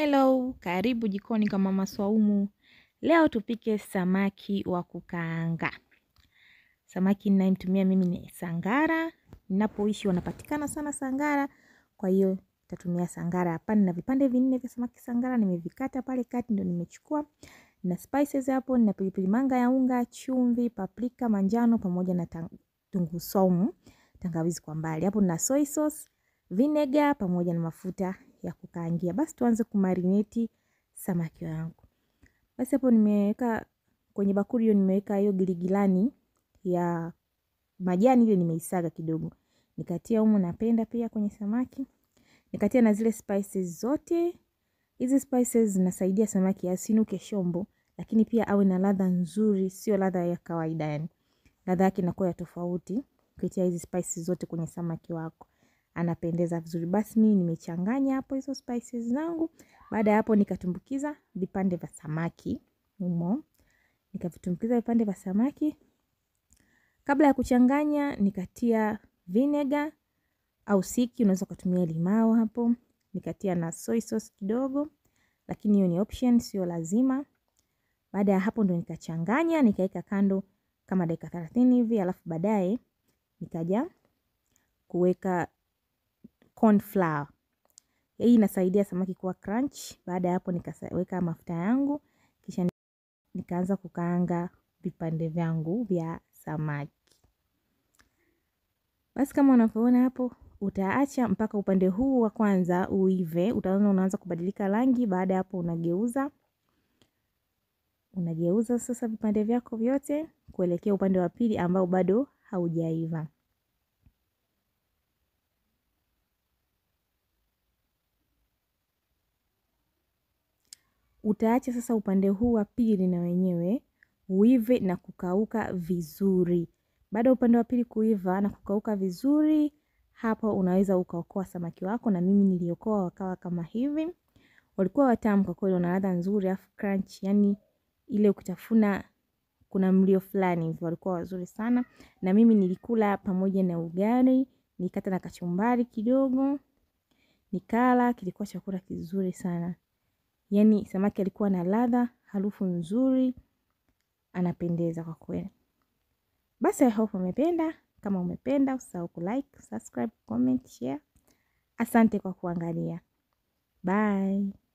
Hello, karibu jikoni kwa mama Swaumu. Leo tupike samaki wa kukaanga. Samaki ninayemtumia mimi ni sangara. Ninapoishi wanapatikana sana sangara, kwa hiyo tatumia sangara hapa. Nina vipande vinne vya samaki sangara, nimevikata pale kati, ndio nimechukua. Na spices hapo, nina pilipili manga ya unga, chumvi, paprika manjano pamoja na tunguu saumu, tangawizi kwa mbali. Hapo nina soy sauce, vinegar pamoja na mafuta ya kukaangia. Basi tuanze kumarineti samaki wangu. Basi hapo nimeweka kwenye bakuli hiyo, nimeweka hiyo giligilani ya majani ile nimeisaga kidogo, nikatia umu napenda pia kwenye samaki, nikatia na zile spices zote. Hizi spices zinasaidia samaki asinuke shombo, lakini pia awe na ladha nzuri, sio ladha ya kawaida yani. Ladha yake inakuwa ya tofauti ukitia hizi spices zote kwenye samaki wako anapendeza vizuri. Basi mimi nimechanganya hapo hizo spices zangu. Baada ya hapo nikatumbukiza vipande vya samaki humo. Nikavitumbukiza vipande vya samaki. Kabla ya kuchanganya nikatia vinegar au siki, unaweza kutumia limao hapo. Nikatia na soy sauce kidogo, lakini hiyo ni option, sio lazima. Baada ya hapo ndo nikachanganya, nikaweka kando kama dakika 30 hivi, alafu baadaye nikaja kuweka corn flour. Hii inasaidia samaki kuwa crunch. Baada ya hapo nikaweka mafuta yangu, kisha nikaanza kukaanga vipande vyangu vya samaki. Basi kama unavyoona hapo, utaacha mpaka upande huu wa kwanza uive. Utaona unaanza kubadilika rangi. Baada ya hapo, unageuza unageuza sasa vipande vyako vyote kuelekea upande wa pili ambao bado haujaiva. Utaacha sasa upande huu wa pili na wenyewe uive na kukauka vizuri. Baada ya upande wa pili kuiva na kukauka vizuri, hapo unaweza ukaokoa samaki wako, na mimi niliokoa wakawa kama hivi. Walikuwa watamu kwa kweli, wana ladha nzuri, afu crunch, yani ile ukitafuna kuna mlio fulani, walikuwa wazuri sana. Na mimi nilikula pamoja na ugali, nikata na kachumbari kidogo, nikala, kilikuwa chakula kizuri sana. Yaani samaki alikuwa na ladha, harufu nzuri, anapendeza kwa kweli. Basi I hope umependa, kama umependa, usisahau kulike, subscribe, comment, share. Asante kwa kuangalia. Bye.